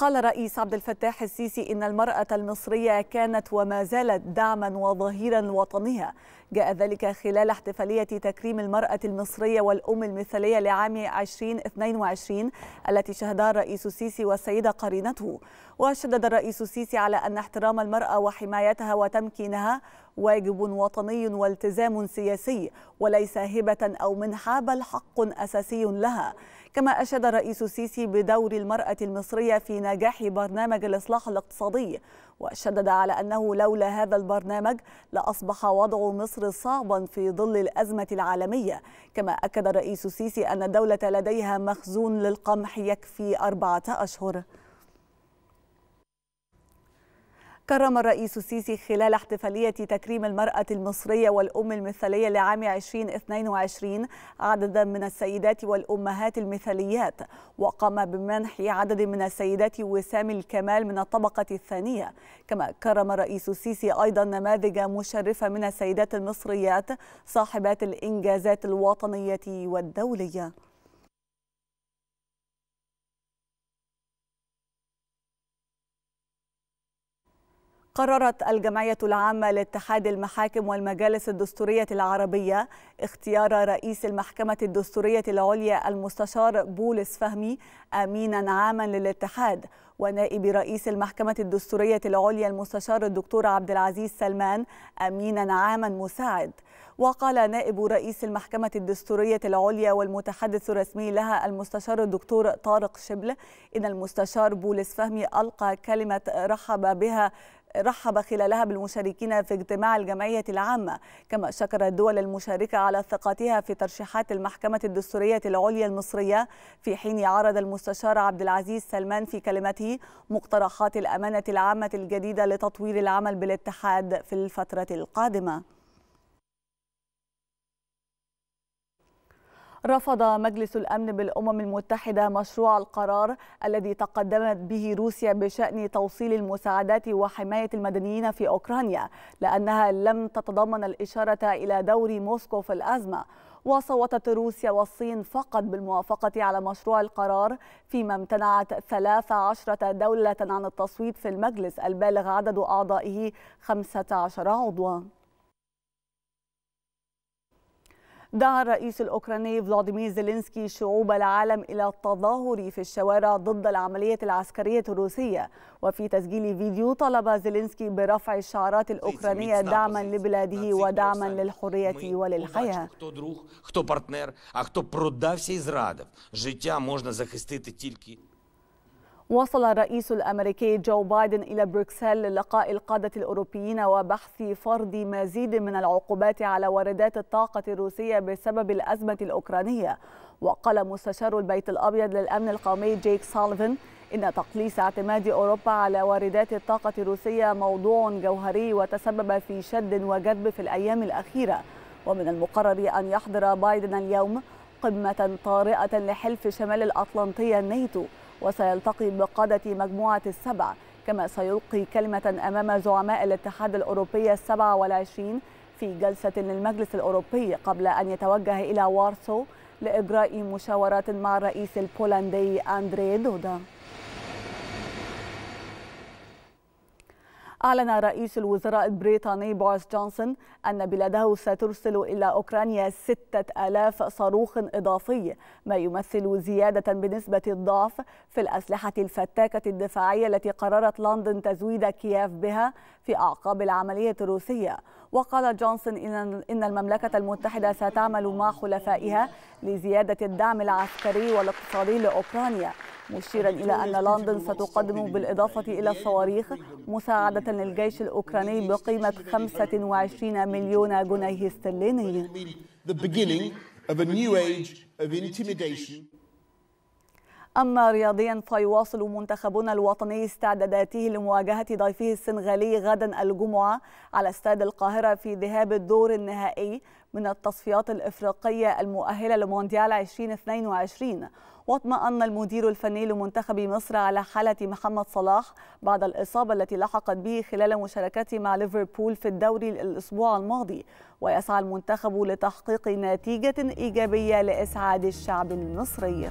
قال رئيس عبد الفتاح السيسي إن المرأة المصرية كانت وما زالت دعما وظهيرا لوطنها جاء ذلك خلال احتفالية تكريم المرأة المصرية والأم المثالية لعام 2022 التي شهدها الرئيس السيسي والسيدة قرينته وشدد الرئيس السيسي على أن احترام المرأة وحمايتها وتمكينها واجب وطني والتزام سياسي وليس هبة أو منحة بل حق أساسي لها كما أشاد الرئيس السيسي بدور المرأة المصرية في نجاح برنامج الإصلاح الاقتصادي وشدد على أنه لولا هذا البرنامج لأصبح وضع مصر صعبا في ظل الأزمة العالمية كما أكد الرئيس السيسي أن الدولة لديها مخزون للقمح يكفي أربعة أشهر كرم الرئيس السيسي خلال احتفالية تكريم المرأة المصرية والأم المثالية لعام 2022 عددا من السيدات والأمهات المثاليات وقام بمنح عدد من السيدات وسام الكمال من الطبقة الثانية كما كرم الرئيس السيسي أيضا نماذج مشرفة من السيدات المصريات صاحبات الإنجازات الوطنية والدولية قررت الجمعية العامة لاتحاد المحاكم والمجالس الدستورية العربية اختيار رئيس المحكمة الدستورية العليا المستشار بولس فهمي أمينا عاما للاتحاد ونائب رئيس المحكمة الدستورية العليا المستشار الدكتور عبد العزيز سلمان أمينا عاما مساعد وقال نائب رئيس المحكمة الدستورية العليا والمتحدث الرسمي لها المستشار الدكتور طارق شبل إن المستشار بولس فهمي ألقى كلمة رحب بها رحب خلالها بالمشاركين في اجتماع الجمعية العامة كما شكر الدول المشاركة على ثقتها في ترشيحات المحكمة الدستورية العليا المصرية في حين عرض المستشار عبد العزيز سلمان في كلمته مقترحات الأمانة العامة الجديدة لتطوير العمل بالاتحاد في الفترة القادمة رفض مجلس الأمن بالأمم المتحدة مشروع القرار الذي تقدمت به روسيا بشأن توصيل المساعدات وحماية المدنيين في أوكرانيا لأنها لم تتضمن الإشارة إلى دور موسكو في الأزمة وصوتت روسيا والصين فقط بالموافقة على مشروع القرار فيما امتنعت 13 دولة عن التصويت في المجلس البالغ عدد أعضائه 15 عضواً دعا الرئيس الأوكراني فلاديمير زيلينسكي شعوب العالم إلى التظاهر في الشوارع ضد العملية العسكرية الروسية وفي تسجيل فيديو طلب زيلينسكي برفع الشعارات الأوكرانية دعما لبلاده ودعما للحرية وللحياة وصل الرئيس الامريكي جو بايدن الى بروكسل للقاء القاده الاوروبيين وبحث فرض مزيد من العقوبات على واردات الطاقه الروسيه بسبب الازمه الاوكرانيه وقال مستشار البيت الابيض للامن القومي جيك سالفن إن تقليص اعتماد أوروبا على واردات الطاقة الروسية موضوع جوهري وتسبب في شد وجذب في الأيام الأخيرة ومن المقرر أن يحضر بايدن اليوم قمة طارئة لحلف شمال الأطلنطي الناتو وسيلتقي بقادة مجموعة السبع كما سيلقي كلمة أمام زعماء الاتحاد الأوروبي السبع والعشرين في جلسة للمجلس الأوروبي قبل أن يتوجه إلى وارسو لإجراء مشاورات مع الرئيس البولندي أندري دودا أعلن رئيس الوزراء البريطاني بوريس جونسون أن بلاده سترسل إلى أوكرانيا 6000 صاروخ إضافي ما يمثل زيادة بنسبة الضعف في الأسلحة الفتاكة الدفاعية التي قررت لندن تزويد كييف بها في أعقاب العملية الروسية وقال جونسون إن المملكة المتحدة ستعمل مع حلفائها لزيادة الدعم العسكري والاقتصادي لأوكرانيا مشيرا إلى أن لندن ستقدم بالإضافة إلى الصواريخ مساعدة للجيش الأوكراني بقيمة 25 مليون جنيه استرليني. أما رياضيا فيواصل منتخبنا الوطني استعداداته لمواجهة ضيفه السنغالي غدا الجمعة على استاد القاهرة في ذهاب الدور النهائي من التصفيات الإفريقية المؤهلة لمونديال 2022 واطمأن المدير الفني لمنتخب مصر على حالة محمد صلاح بعد الإصابة التي لحقت به خلال مشاركته مع ليفربول في الدوري الأسبوع الماضي ويسعى المنتخب لتحقيق نتيجة إيجابية لإسعاد الشعب المصري